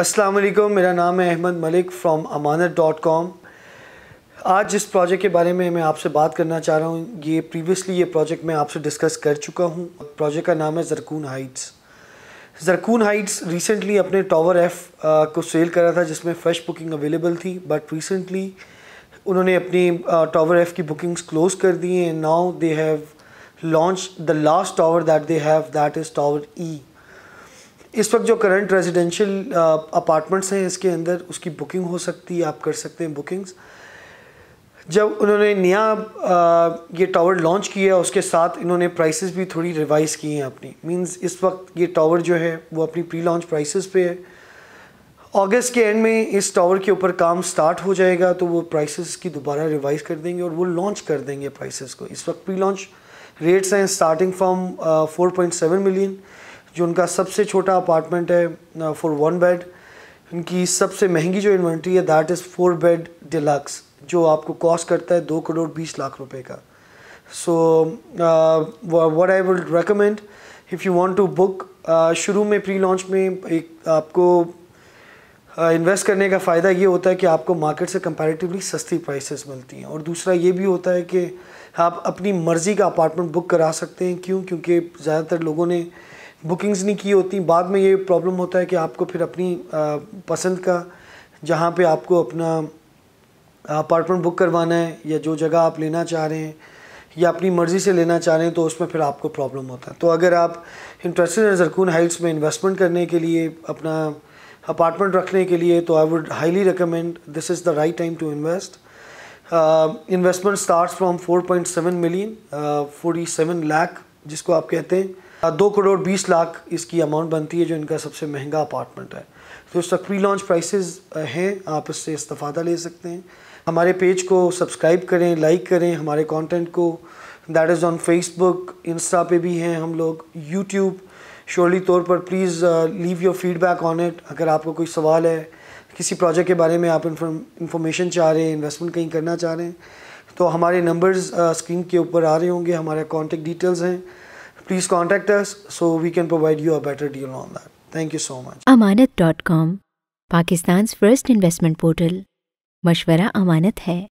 अस्सलाम वालेकुम मेरा नाम है Ahmed Malik from Amanat dot com आज जिस प्रोजेक्ट के बारे में मैं आपसे बात करना चाह रहा हूँ ये प्रीवियसली ये प्रोजेक्ट मैं आपसे डिस्कस कर चुका हूँ प्रोजेक्ट का नाम है Zircon Heights Zircon Heights recently अपने टावर एफ़ को सेल करा था जिसमें फ़्रेश बुकिंग अवेलेबल थी बट रिसेंटली उन्होंने अपनी टावर एफ़ की बुकिंग्स क्लोज़ कर दी हैं now they have launch the last tower that they have that is tower E इस वक्त जो करंट रेजिडेंशियल अपार्टमेंट्स हैं इसके अंदर उसकी बुकिंग हो सकती है आप कर सकते हैं बुकिंग्स जब उन्होंने नया uh, ये टावर लॉन्च किया उसके साथ इन्होंने प्राइसेस भी थोड़ी रिवाइज़ की हैं अपनी मींस इस वक्त ये टावर जो है वो अपनी प्री लॉन्च प्राइसेस पे है अगस्त के एंड में इस टावर के ऊपर काम स्टार्ट हो जाएगा तो वो प्राइसेस की दोबारा रिवाइज कर देंगे और वो लॉन्च कर देंगे प्राइसेस को इस वक्त प्री लॉन्च रेट्स हैं स्टार्टिंग फ्रॉम फोर मिलियन जो उनका सबसे छोटा अपार्टमेंट है फॉर वन बेड उनकी सबसे महंगी जो इन्वेंट्री है that is four bed deluxe जो आपको कॉस्ट करता है दो करोड़ बीस लाख रुपए का so what I would recommend if you want to book शुरू में प्री लॉन्च में एक आपको इन्वेस्ट uh, करने का फ़ायदा ये होता है कि आपको मार्केट से कंपैरेटिवली सस्ती प्राइसेस मिलती हैं और दूसरा ये भी होता है कि आप अपनी मर्ज़ी का अपार्टमेंट बुक करा सकते हैं क्यों क्योंकि ज़्यादातर लोगों ने बुकिंग्स नहीं की होती बाद में ये प्रॉब्लम होता है कि आपको फिर अपनी पसंद का जहाँ पे आपको अपना अपार्टमेंट बुक करवाना है या जो जगह आप लेना चाह रहे हैं या अपनी मर्ज़ी से लेना चाह रहे हैं तो उसमें फिर आपको प्रॉब्लम होता है तो अगर आप इंटरेस्टेड हैं जरकून हाइट्स में इन्वेस्टमेंट करने के लिए अपना अपार्टमेंट रखने के लिए तो I would highly recommend this is the right time to invest investment start point seven million seven lakh जिसको आप कहते हैं दो करोड़ बीस लाख इसकी अमाउंट बनती है जो इनका सबसे महंगा अपार्टमेंट है तो इस तक प्री लॉन्च प्राइसेस हैं आप इससे इस्ता ले सकते हैं हमारे पेज को सब्सक्राइब करें लाइक करें हमारे कंटेंट को that is on Facebook Insta पे भी हैं हम लोग यूट्यूब श्योरली तौर पर please leave your feedback on it अगर आपको कोई सवाल है किसी प्रोजेक्ट के बारे में आप इंफॉर्मेशन चाह रहे हैं इन्वेस्टमेंट कहीं करना चाह रहे हैं तो हमारे नंबर्स स्क्रीन के ऊपर आ रहे होंगे हमारे कॉन्टेक्ट डिटेल्स हैं please contact us so we can provide you a better deal on that. Thank you so much. Amanat.com, Pakistan's first investment portal. Mashwara Amanat hai.